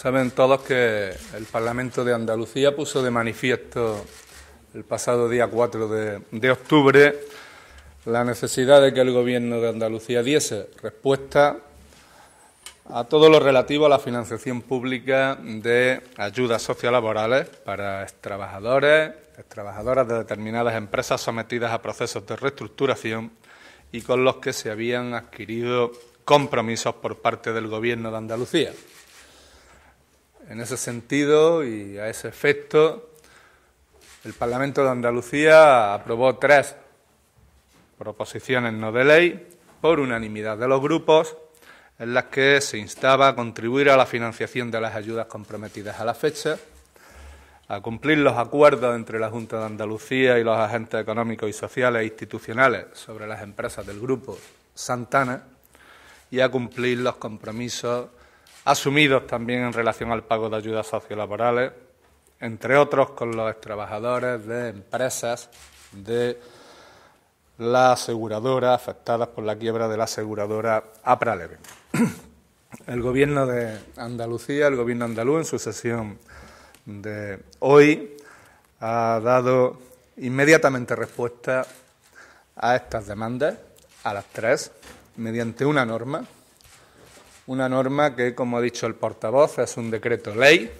Saben todos que el Parlamento de Andalucía puso de manifiesto el pasado día 4 de, octubre la necesidad de que el Gobierno de Andalucía diese respuesta a todo lo relativo a la financiación pública de ayudas sociolaborales para trabajadores, trabajadoras de determinadas empresas sometidas a procesos de reestructuración y con los que se habían adquirido compromisos por parte del Gobierno de Andalucía. En ese sentido y a ese efecto, el Parlamento de Andalucía aprobó tres proposiciones no de ley por unanimidad de los grupos en las que se instaba a contribuir a la financiación de las ayudas comprometidas a la fecha, a cumplir los acuerdos entre la Junta de Andalucía y los agentes económicos y sociales e institucionales sobre las empresas del Grupo Santana y a cumplir los compromisos asumidos también en relación al pago de ayudas sociolaborales, entre otros con los trabajadores de empresas de la aseguradora afectadas por la quiebra de la aseguradora APRALEVE. El Gobierno de Andalucía, el Gobierno andaluz, en su sesión de hoy, ha dado inmediatamente respuesta a estas demandas, a las tres, mediante una norma una norma que, como ha dicho el portavoz, es un decreto ley,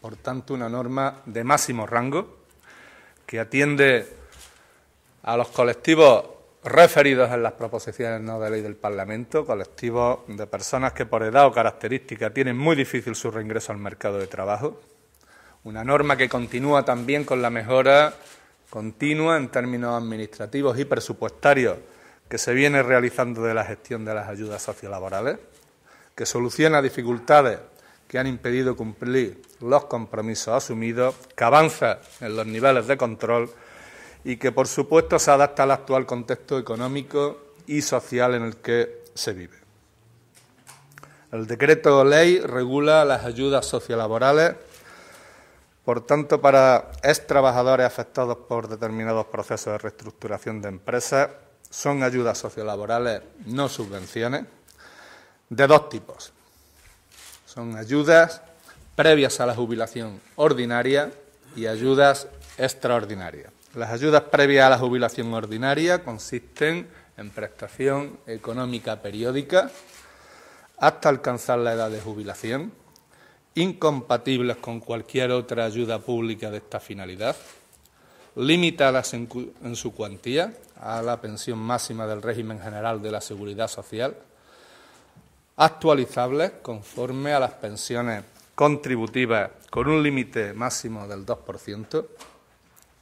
por tanto una norma de máximo rango, que atiende a los colectivos referidos en las proposiciones no de ley del Parlamento, colectivos de personas que por edad o característica tienen muy difícil su reingreso al mercado de trabajo, una norma que continúa también con la mejora continua en términos administrativos y presupuestarios que se viene realizando de la gestión de las ayudas sociolaborales que soluciona dificultades que han impedido cumplir los compromisos asumidos, que avanza en los niveles de control y que, por supuesto, se adapta al actual contexto económico y social en el que se vive. El decreto ley regula las ayudas sociolaborales, por tanto, para ex trabajadores afectados por determinados procesos de reestructuración de empresas, son ayudas sociolaborales, no subvenciones de dos tipos. Son ayudas previas a la jubilación ordinaria y ayudas extraordinarias. Las ayudas previas a la jubilación ordinaria consisten en prestación económica periódica hasta alcanzar la edad de jubilación, incompatibles con cualquier otra ayuda pública de esta finalidad, limitadas en, en, su cuantía a la pensión máxima del régimen general de la seguridad social actualizables conforme a las pensiones contributivas con un límite máximo del 2%,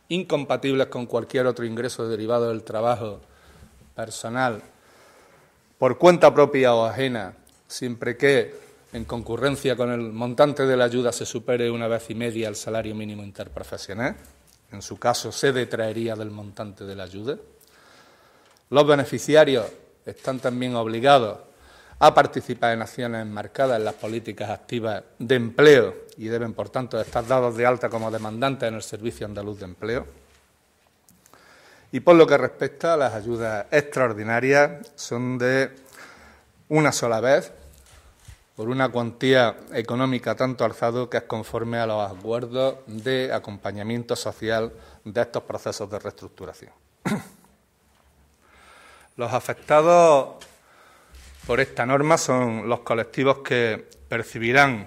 incompatibles con cualquier otro ingreso derivado del trabajo personal por cuenta propia o ajena, siempre que en concurrencia con el montante de la ayuda se supere una vez y media el salario mínimo interprofesional. En su caso, se detraería del montante de la ayuda. Los beneficiarios están también obligados ha participado en acciones marcadas en las políticas activas de empleo y deben, por tanto, estar dados de alta como demandantes en el Servicio Andaluz de Empleo. Y por lo que respecta a las ayudas extraordinarias, son de una sola vez, por una cuantía económica tanto alzado que es conforme a los acuerdos de acompañamiento social de estos procesos de reestructuración. Los afectados por esta norma son los colectivos que percibirán,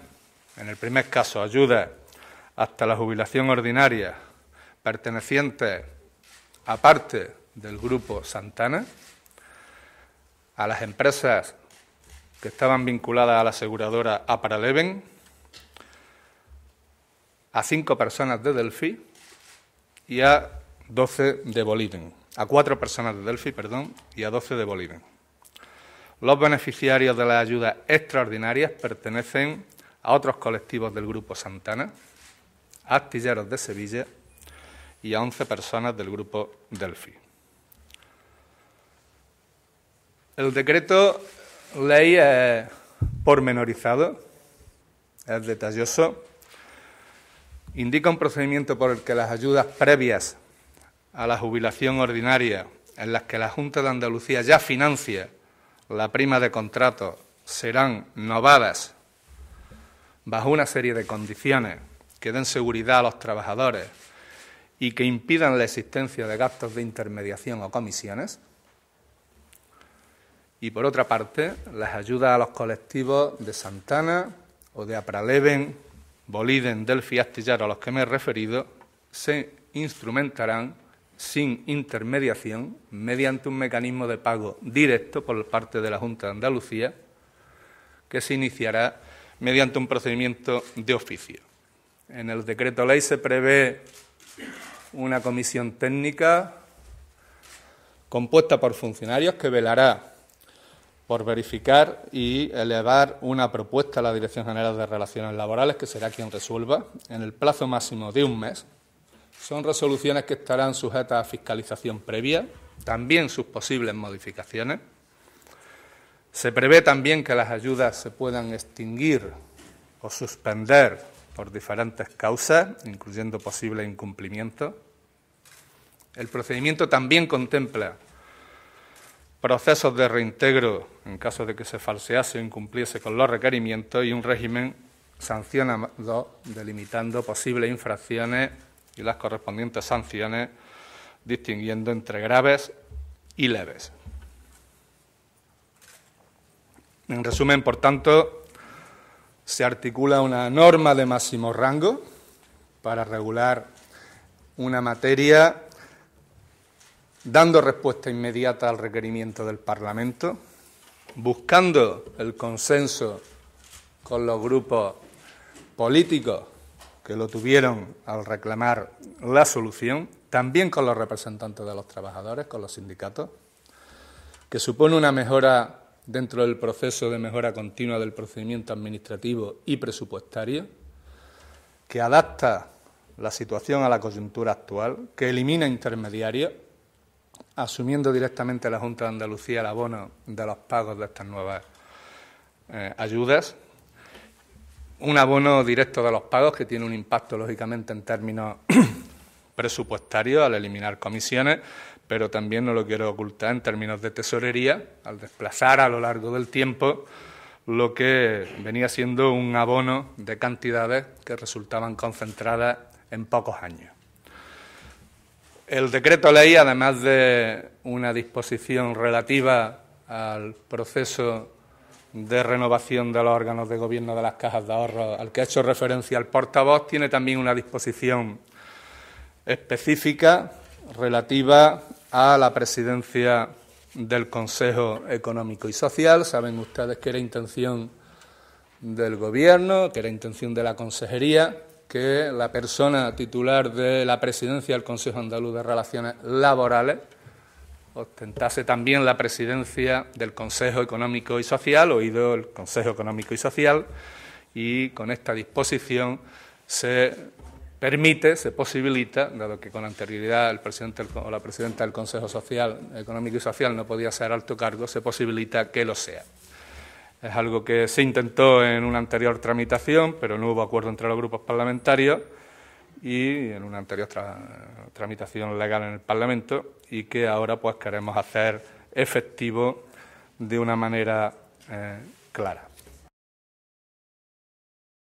en el primer caso, ayudas hasta la jubilación ordinaria pertenecientes parte del grupo Santana, a las empresas que estaban vinculadas a la aseguradora Aparaleven, a cinco personas de Delphi y a doce de Boliden, a cuatro personas de Delphi, perdón, y a doce de Boliden. Los beneficiarios de las ayudas extraordinarias pertenecen a otros colectivos del Grupo Santana, a Astilleros de Sevilla y a 11 personas del Grupo Delfi. El decreto ley es pormenorizado, es detalloso, indica un procedimiento por el que las ayudas previas a la jubilación ordinaria, en las que la Junta de Andalucía ya financia la prima de contrato serán novadas bajo una serie de condiciones que den seguridad a los trabajadores y que impidan la existencia de gastos de intermediación o comisiones. Y por otra parte, las ayudas a los colectivos de Santana o de Apraleven, Boliden, Delfi, y Astillero a los que me he referido se instrumentarán sin intermediación, mediante un mecanismo de pago directo por parte de la Junta de Andalucía, que se iniciará mediante un procedimiento de oficio. En el decreto ley se prevé una comisión técnica compuesta por funcionarios que velará por verificar y elevar una propuesta a la Dirección General de Relaciones Laborales, que será quien resuelva, en el plazo máximo de un mes, son resoluciones que estarán sujetas a fiscalización previa, también sus posibles modificaciones. Se prevé también que las ayudas se puedan extinguir o suspender por diferentes causas, incluyendo posibles incumplimientos. El procedimiento también contempla procesos de reintegro en caso de que se falsease o incumpliese con los requerimientos y un régimen sancionado delimitando posibles infracciones y las correspondientes sanciones, distinguiendo entre graves y leves. En resumen, por tanto, se articula una norma de máximo rango para regular una materia dando respuesta inmediata al requerimiento del Parlamento, buscando el consenso con los grupos políticos que lo tuvieron al reclamar la solución, también con los representantes de los trabajadores, con los sindicatos, que supone una mejora dentro del proceso de mejora continua del procedimiento administrativo y presupuestario, que adapta la situación a la coyuntura actual, que elimina intermediarios, asumiendo directamente la Junta de Andalucía el abono de los pagos de estas nuevas eh, ayudas, un abono directo de los pagos que tiene un impacto, lógicamente, en términos presupuestarios al eliminar comisiones, pero también no lo quiero ocultar en términos de tesorería, al desplazar a lo largo del tiempo lo que venía siendo un abono de cantidades que resultaban concentradas en pocos años. El decreto ley, además de una disposición relativa al proceso de renovación de los órganos de gobierno de las cajas de ahorro al que ha hecho referencia el portavoz tiene también una disposición específica relativa a la presidencia del Consejo Económico y Social. Saben ustedes que era intención del Gobierno, que era intención de la Consejería, que la persona titular de la presidencia del Consejo Andaluz de Relaciones Laborales ostentase también la presidencia del Consejo Económico y Social, oído el Consejo Económico y Social, y con esta disposición se permite, se posibilita, dado que con anterioridad el presidente o la presidenta del Consejo Social, Económico y Social no podía ser alto cargo, se posibilita que lo sea. Es algo que se intentó en una anterior tramitación, pero no hubo acuerdo entre los grupos parlamentarios y en una anterior tramitación legal en el Parlamento y que ahora pues queremos hacer efectivo de una manera eh, clara.